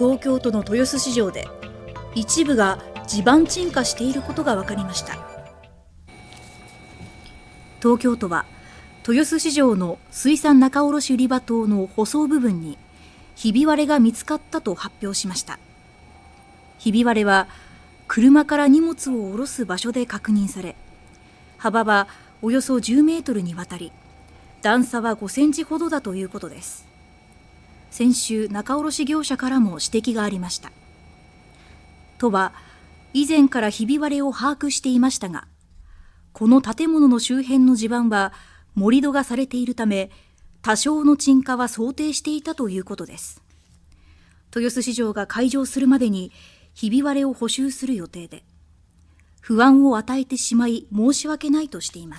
東京都の豊洲市場で一部が地盤沈下していることが分かりました東京都は豊洲市場の水産仲卸売場棟の舗装部分にひび割れが見つかったと発表しましたひび割れは車から荷物を下ろす場所で確認され幅はおよそ10メートルにわたり段差は5センチほどだということです先週仲卸業者からも指摘がありました都は以前からひび割れを把握していましたがこの建物の周辺の地盤は盛り土がされているため多少の沈下は想定していたということです豊洲市場が開場するまでにひび割れを補修する予定で不安を与えてしまい申し訳ないとしています